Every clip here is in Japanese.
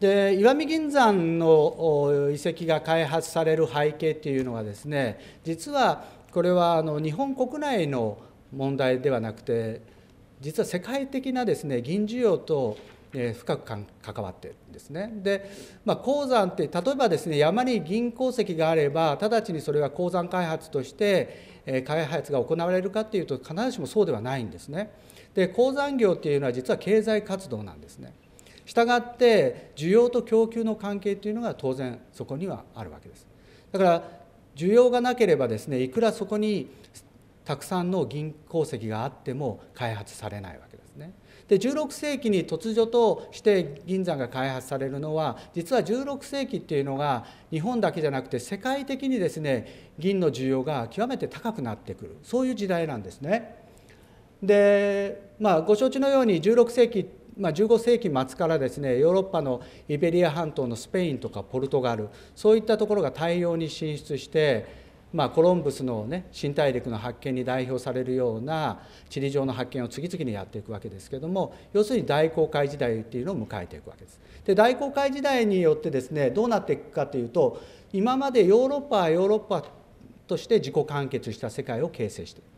で石見銀山の遺跡が開発される背景っていうのはですね実はこれはあの日本国内の問題ではなくて実は世界的なですね銀需要と深く関わってるんですね。で、まあ、鉱山って例えばですね山に銀鉱石があれば直ちにそれが鉱山開発として開発が行われるかっていうと必ずしもそうではないんですね。で鉱山業っていうのは実は経済活動なんですね。したがって需要と供給の関係というのが当然そこにはあるわけですだから需要がなければですねいくらそこにたくさんの銀鉱石があっても開発されないわけですね。で16世紀に突如として銀山が開発されるのは実は16世紀っていうのが日本だけじゃなくて世界的にですね銀の需要が極めて高くなってくるそういう時代なんですね。でまあご承知のように16世紀まあ、15世紀末からですねヨーロッパのイベリア半島のスペインとかポルトガルそういったところが大量に進出してまあ、コロンブスの、ね、新大陸の発見に代表されるような地理上の発見を次々にやっていくわけですけども要するに大航海時代っていうのを迎えていくわけです。で大航海時代によってですねどうなっていくかというと今までヨーロッパはヨーロッパとして自己完結した世界を形成している。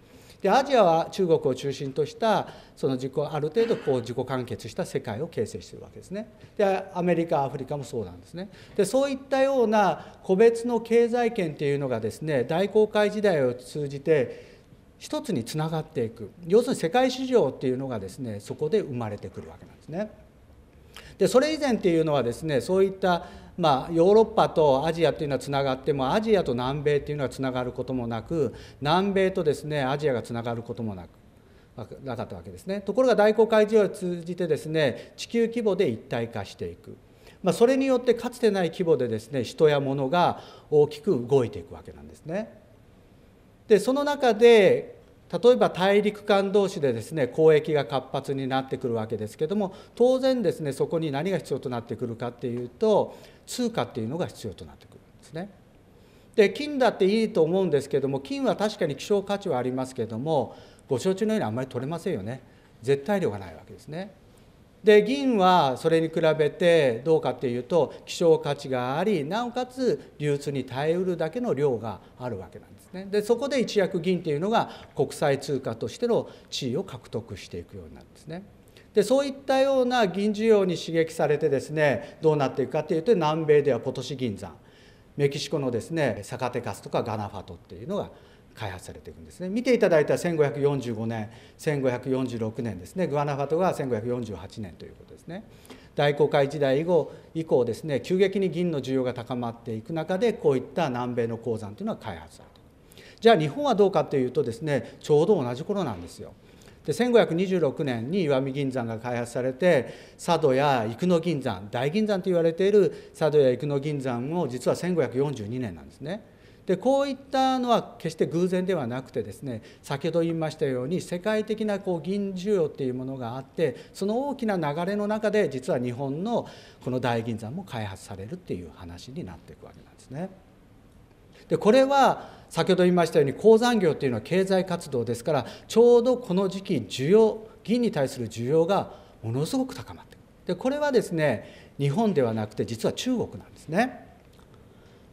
でアジアは中国を中心としたその自己ある程度こう自己完結した世界を形成してるわけですねでアメリカアフリカもそうなんですねでそういったような個別の経済圏っていうのがですね大航海時代を通じて一つにつながっていく要するに世界市場っていうのがですねそこで生まれてくるわけなんですね。でそれ以前っていうのはですねそういったまあ、ヨーロッパとアジアというのはつながってもアジアと南米というのはつながることもなく南米とですねアジアがつながることもなく。なかったわけですねところが大航海事業を通じてですね地球規模で一体化していく、まあ、それによってかつてない規模でですね人や物が大きく動いていくわけなんですね。でその中で例えば大陸間同士でですね交易が活発になってくるわけですけども当然ですねそこに何が必要となってくるかっていうと通貨っていうのが必要となってくるんですね。で金だっていいと思うんですけども金は確かに希少価値はありますけどもご承知のようにあんまり取れませんよね絶対量がないわけですね。で銀はそれに比べてどうかっていうと希少価値がありなおかつ流通に耐えうるだけの量があるわけなんですねでそこで一躍銀っていうのが国際通貨としての地位を獲得していくようになるんですねでそういったような銀需要に刺激されてですねどうなっていくかというと南米ではポトシ銀山メキシコのですねサカテカスとかガナファトっていうのが開発されていくんですね見ていただいた1545年1546年ですねグアナファトが1548年ということですね大航海時代以後以降ですね急激に銀の需要が高まっていく中でこういった南米の鉱山というのは開発されたじゃあ日本はどうかというとですねちょうど同じ頃なんですよで1526年に石見銀山が開発されて佐渡や生野銀山大銀山と言われている佐渡や生野銀山も実は1542年なんですね。でこういったのは決して偶然ではなくてですね先ほど言いましたように世界的なこう銀需要っていうものがあってその大きな流れの中で実は日本のこの大銀山も開発されるっていう話になっていくわけなんですね。でこれは先ほど言いましたように鉱山業というのは経済活動ですからちょうどこの時期需要銀に対する需要がものすごく高まっているでこれはですね日本ではなくて実は中国なんですね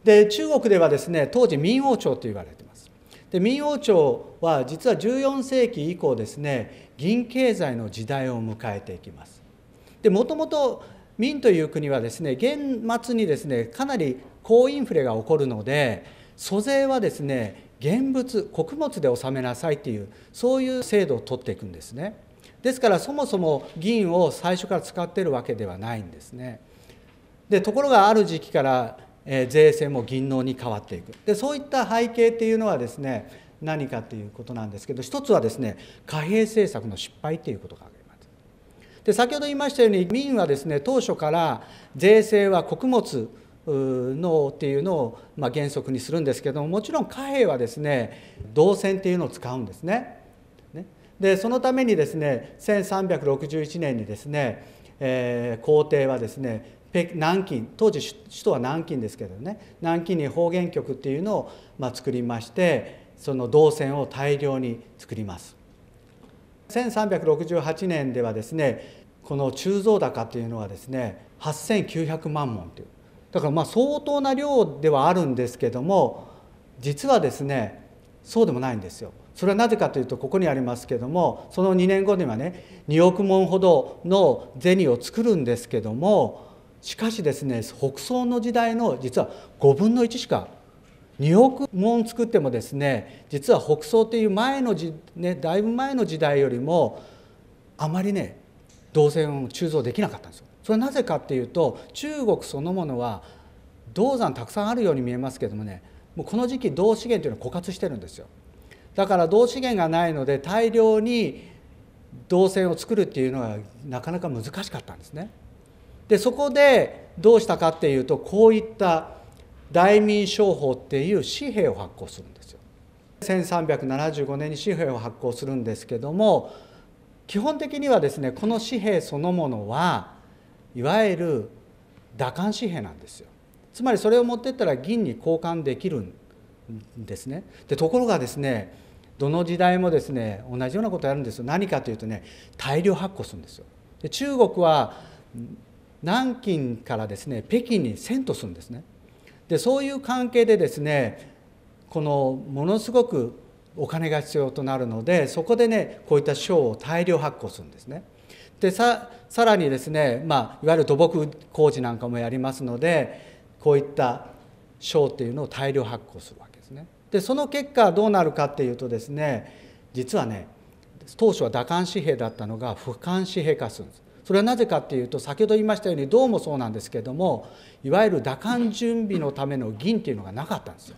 で中国ではですね当時明王朝と言われてますで明王朝は実は14世紀以降ですね銀経済の時代を迎えていきますでもともと明という国はですね現末にですねかなり高インフレが起こるので租税はですね現物穀物で納めなさいっていうそういう制度を取っていくんですねですからそもそも銀を最初から使ってるわけではないんですねでところがある時期から税制も銀能に変わっていくでそういった背景っていうのはですね何かっていうことなんですけど一つはですね貨幣政策の失敗っていうことがありますで先ほど言いましたように民はですね当初から税制は穀物のっていうのをま原則にするんですけどももちろん貨幣はですね銅線っていうのを使うんですね。でそのためにですね1361年にですね、えー、皇帝はですね南京当時首都は南京ですけどね南京に方言局っていうのをま作りましてその銅線を大量に作ります。1368年ではですねこの鋳造高っていうのはですね8900万門というだからまあ相当な量ではあるんですけども実はですねそうでもないんですよ。それはなぜかというとここにありますけどもその2年後にはね2億文ほどの銭を作るんですけどもしかしですね北宋の時代の実は5分の1しか2億文作ってもですね実は北宋という前の時、ね、だいぶ前の時代よりもあまりね銅線を鋳造できなかったんですよ。それはなぜかっていうと中国そのものは銅山たくさんあるように見えますけどもねもうこの時期銅資源というのは枯渇してるんですよだから銅資源がないので大量に銅線を作るっていうのはなかなか難しかったんですね。でそこでどうしたかっていうとこういった大民商法っていう紙幣を発行するんですよ。1375年に紙幣を発行するんですけども基本的にはですねこの紙幣そのものはいわゆる打艦紙幣なんですよつまりそれを持ってったら銀に交換できるんですねでところがですねどの時代もですね同じようなことやるんですよ何かというとね大量発行するんですよで中国は南京からですね北京に遷都するんですねでそういう関係でですねこのものすごくお金が必要となるのでそこでねこういった賞を大量発行するんですねでさらにですね、まあ、いわゆる土木工事なんかもやりますのでこういった賞っていうのを大量発行するわけですね。でその結果どうなるかっていうとですね実はね当初は打艦紙幣だったのが俯瞰紙幣化するんです。それはなぜかっていうと先ほど言いましたようにどうもそうなんですけどもいわゆる打艦準備のための銀っていうのがなかったんですよ。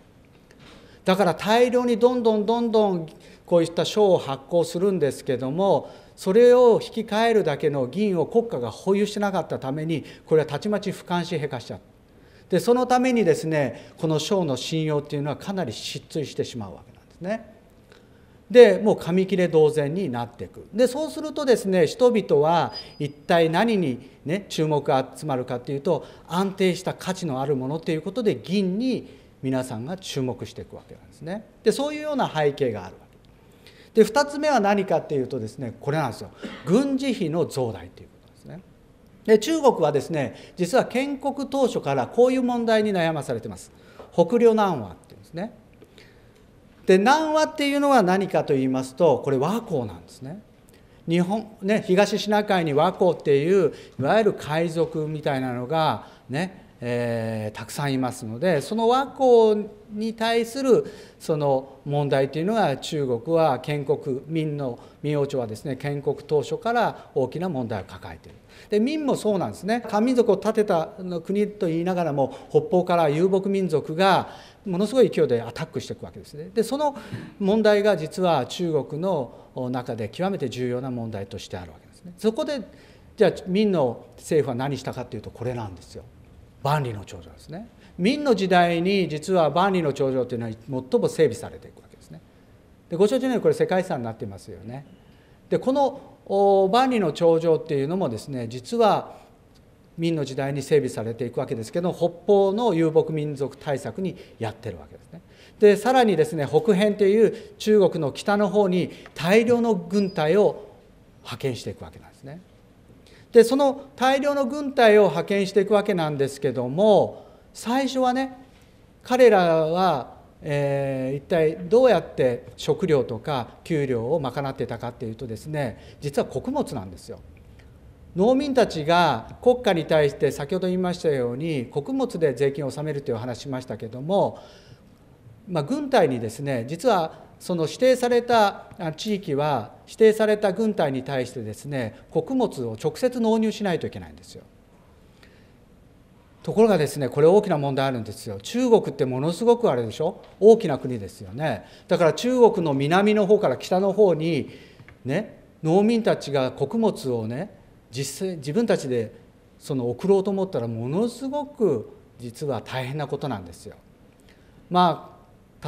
だから大量にどんどんどんどんこういった賞を発行するんですけどもそれを引き換えるだけの銀を国家が保有しなかったためにこれはたちまち俯瞰しへかしちゃっでそのためにですねこの賞の信用っていうのはかなり失墜してしまうわけなんですね。でもう紙切れ同然になっていくでそうするとですね人々は一体何に、ね、注目が集まるかっていうと安定した価値のあるものっていうことで銀に皆さんが注目していくわけなんですね。でそういうような背景があるで2つ目は何かっていうとですねこれなんですよ軍事費の増大ということですね。で中国はですね実は建国当初からこういう問題に悩まされてます。北領南和っていうんですね。で南和っていうのは何かと言いますとこれ和光なんですね。日本ね、東シナ海に倭寇っていういわゆる海賊みたいなのが、ね、えー、たくさんいますのでその倭寇に対するその問題というのが中国は建国民の民王朝はですね建国当初から大きな問題を抱えているで民もそうなんですね漢民族を建てた国と言いながらも北方から遊牧民族がものすごい勢いでアタックしていくわけですねでその問題が実は中国の中で極めて重要な問題としてあるわけですねそこでじゃあ民の政府は何したかというとこれなんですよ万里の長城ですね明の時代に実は万里の長城というのは最も整備されていくわけですねでご承知のようにこれ世界遺産になっていますよねでこの万里の長城っていうのもですね実は明の時代に整備されていくわけですけど北方の遊牧民族対策にやってるわけですね。でさらにですね北辺という中国の北の方に大量の軍隊を派遣していくわけなんですね。でその大量の軍隊を派遣していくわけなんですけども最初はね彼らは、えー、一体どうやって食料とか給料を賄ってたかっていうとですね実は穀物なんですよ。農民たちが国家に対して先ほど言いましたように穀物で税金を納めるという話しましたけども、まあ、軍隊にですね実はその指定された地域は指定された軍隊に対してですね穀物を直接納入しないといけないんですよ。ところがですねこれ大きな問題あるんですよ中国ってものすごくあれでしょ大きな国ですよねだから中国の南の方から北の方にね農民たちが穀物をね実際自分たちでその送ろうと思ったらものすごく実は大変なことなんですよ。まあ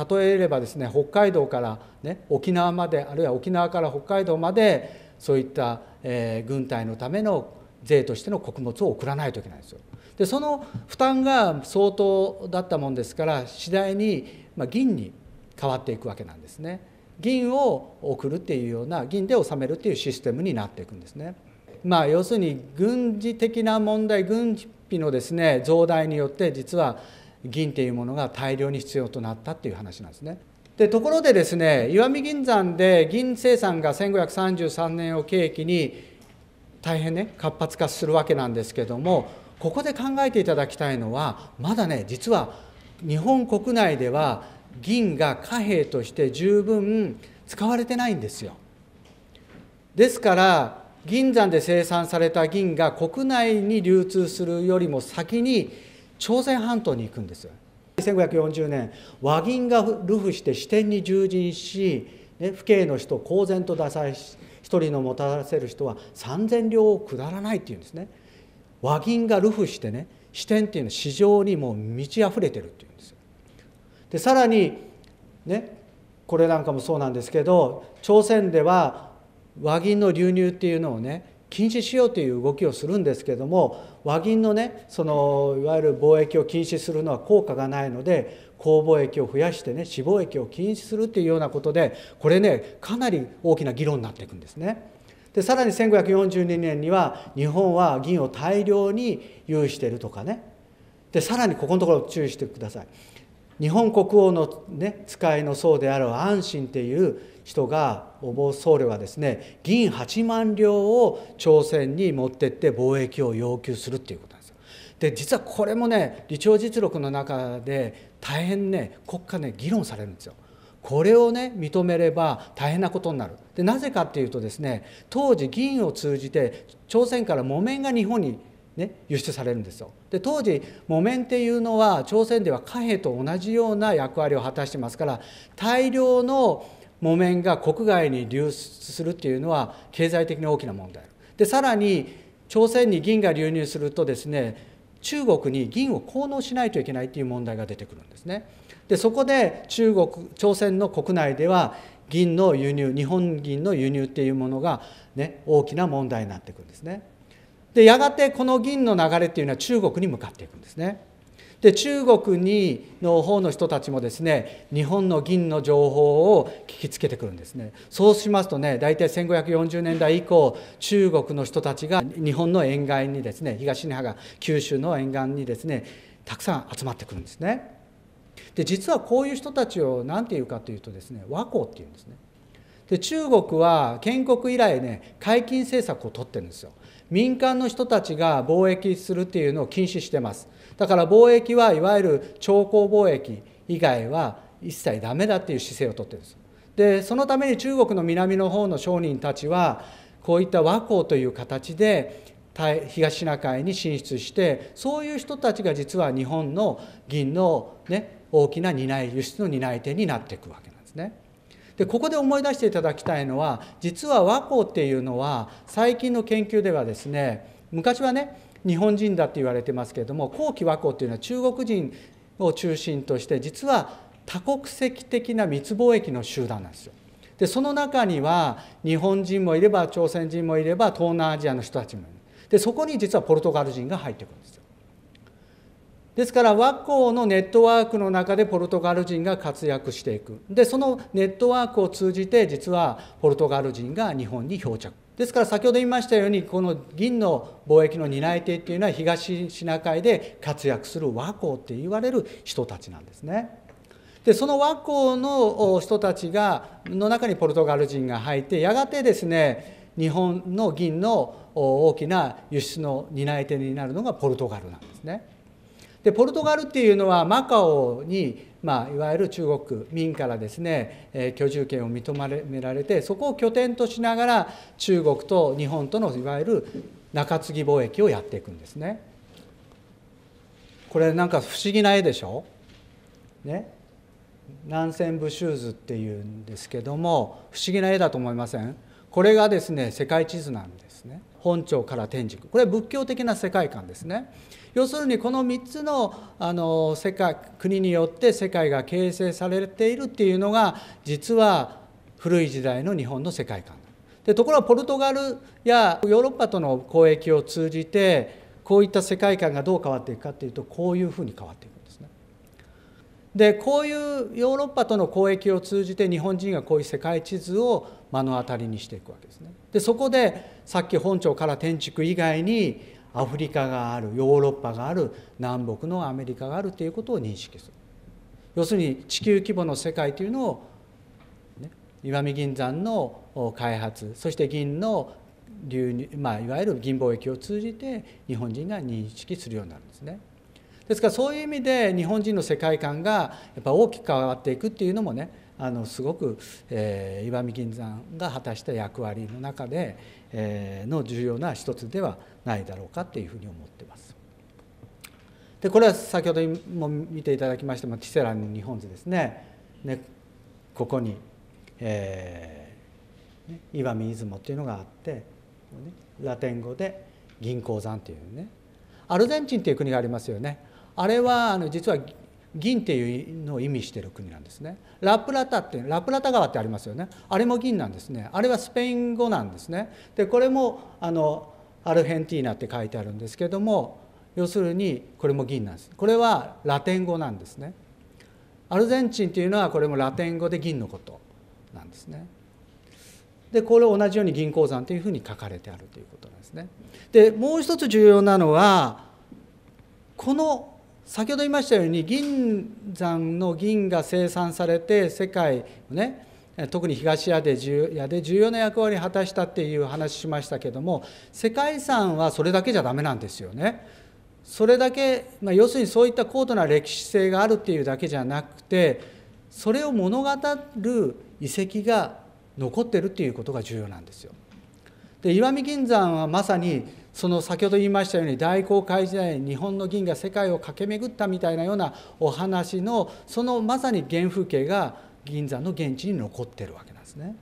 例えればですね北海道から、ね、沖縄まであるいは沖縄から北海道までそういった、えー、軍隊のための税としての穀物を送らないといけないんですよ。でその負担が相当だったもんですから次第に、まあ、銀に変わっていくわけなんですね。銀を送るっていうような銀で納めるっていうシステムになっていくんですね。まあ、要するに軍事的な問題軍費のですね増大によって実は銀っていうものが大量に必要となったっていう話なんですね。でところでですね石見銀山で銀生産が1533年を契機に大変ね活発化するわけなんですけどもここで考えていただきたいのはまだね実は日本国内では銀が貨幣として十分使われてないんですよ。ですから銀山で生産された銀が国内に流通するよりも先に朝鮮半島に行くんですよ1540年和銀が流布して支店に従陣し、ね、父兄の人公然と打砕し一人のもたらせる人は3,000両を下らないっていうんですね和銀が流布してね支店っていうのは市場にもう満ち溢れてるっていうんですよでさらにねこれなんかもそうなんですけど朝鮮では和銀の流入っていうのをね禁止しようという動きをするんですけども和銀のねそのいわゆる貿易を禁止するのは効果がないので公貿易を増やしてね死貿易を禁止するっていうようなことでこれねかなり大きな議論になっていくんですね。でさらに1542年には日本は銀を大量に有しているとかねでさらにここのところ注意してください日本国王の、ね、使いの僧である安心っていう人がお坊僧侶がですね銀8万両を朝鮮に持ってって貿易を要求するっていうことなんですよ。で実はこれもね理長実録の中で大変ね国家ね議論されるんですよ。これをね認めれば大変なことになるでなぜかっていうとですね当時銀を通じて朝鮮から木綿が日本にね、輸出されるんですよで当時木綿っていうのは朝鮮では貨幣と同じような役割を果たしてますから大量の木綿が国外に流出するっていうのは経済的に大きな問題でさらに朝鮮に銀が流入するとですね中国に銀を効能しないといけないっていう問題が出てくるんですね。でそこで中国朝鮮の国内では銀の輸入日本銀の輸入っていうものが、ね、大きな問題になってくるんですね。でやがてこの銀の流れっていうのは中国に向かっていくんですね。で中国にの方の人たちもですね日本の銀の情報を聞きつけてくるんですねそうしますとね大体1540年代以降中国の人たちが日本の沿岸にですね東に覇が九州の沿岸にですねたくさん集まってくるんですねで実はこういう人たちを何て言うかというとですね和光っていうんですねで中国は建国以来ね解禁政策を取ってるんですよ民間の人たちが貿易するっていうのを禁止してますだから貿易はいわゆる朝貢貿易以外は一切ダメだっていう姿勢をとってるんですでそのために中国の南の方の商人たちはこういった和光という形で東シナ海に進出してそういう人たちが実は日本の銀の、ね、大きな担い輸出の担い手になっていくわけなんですね。でここで思い出していただきたいのは実は和光っていうのは最近の研究ではですね昔はね日本人だって言われてますけれども後期和光っていうのは中国人を中心として実は多国籍的な密貿易の集団なんですよ。でその中には日本人もいれば朝鮮人もいれば東南アジアの人たちもいるでそこに実はポルトガル人が入ってくるんです。ですから和光のネットワークの中でポルトガル人が活躍していくでそのネットワークを通じて実はポルトガル人が日本に漂着ですから先ほど言いましたようにこの銀の貿易の担い手っていうのは東シナ海で活躍する和光って言われる人たちなんですね。でその和光の人たちがの中にポルトガル人が入ってやがてですね日本の銀の大きな輸出の担い手になるのがポルトガルなんですね。でポルトガルっていうのはマカオに、まあ、いわゆる中国民からですね、えー、居住権を認められてそこを拠点としながら中国と日本とのいわゆる中継ぎ貿易をやっていくんですね。これなんか不思議な絵でしょ、ね、南線部シューズっていうんですけども不思議な絵だと思いませんこれがですね世界地図なんですね。本庁から天竺これは仏教的な世界観ですね要するにこの3つのあの世界国によって世界が形成されているっていうのが実は古い時代の日本の世界観でところがポルトガルやヨーロッパとの交易を通じてこういった世界観がどう変わっていくかっていうとこういうふうに変わっていくんですね。でこういうヨーロッパとの交易を通じて日本人がこういう世界地図を目の当たりにしていくわけですね。でそこでさっき本庁から天竺以外にアフリカがあるヨーロッパがある南北のアメリカがあるということを認識する。要するに地球規模の世界というのを、ね、石見銀山の開発そして銀の流入、まあ、いわゆる銀貿易を通じて日本人が認識するようになるんですね。ですからそういう意味で日本人の世界観がやっぱ大きく変わっていくっていうのもねあのすごく、えー、岩見銀山が果たした役割の中で、えー、の重要な一つではないだろうかっていうふうに思ってます。でこれは先ほども見ていただきましたティセラの日本図ですね。ねここに、えーね、岩見出雲っていうのがあって、ね、ラテン語で銀鉱山っていうねアルゼンチンっていう国がありますよね。あれはあの実は銀っていうのを意味してる国なんですねラプラタってラプラタ川ってありますよねあれも銀なんですねあれはスペイン語なんですねでこれもあのアルヘンティーナって書いてあるんですけども要するにこれも銀なんですこれはラテン語なんですねアルゼンチンというのはこれもラテン語で銀のことなんですねでこれを同じように銀鉱山というふうに書かれてあるということなんですねでもう一つ重要なのはこの先ほど言いましたように銀山の銀が生産されて世界ね特に東アで重要な役割を果たしたっていう話しましたけども世界遺産はそれだけじゃダメなんですよね。それだけ、まあ、要するにそういった高度な歴史性があるっていうだけじゃなくてそれを物語る遺跡が残ってるっていうことが重要なんですよ。で石見銀山はまさにその先ほど言いましたように大航海時代に日本の銀が世界を駆け巡ったみたいなようなお話のそのまさに原風景が銀山の現地に残ってるわけなんですね。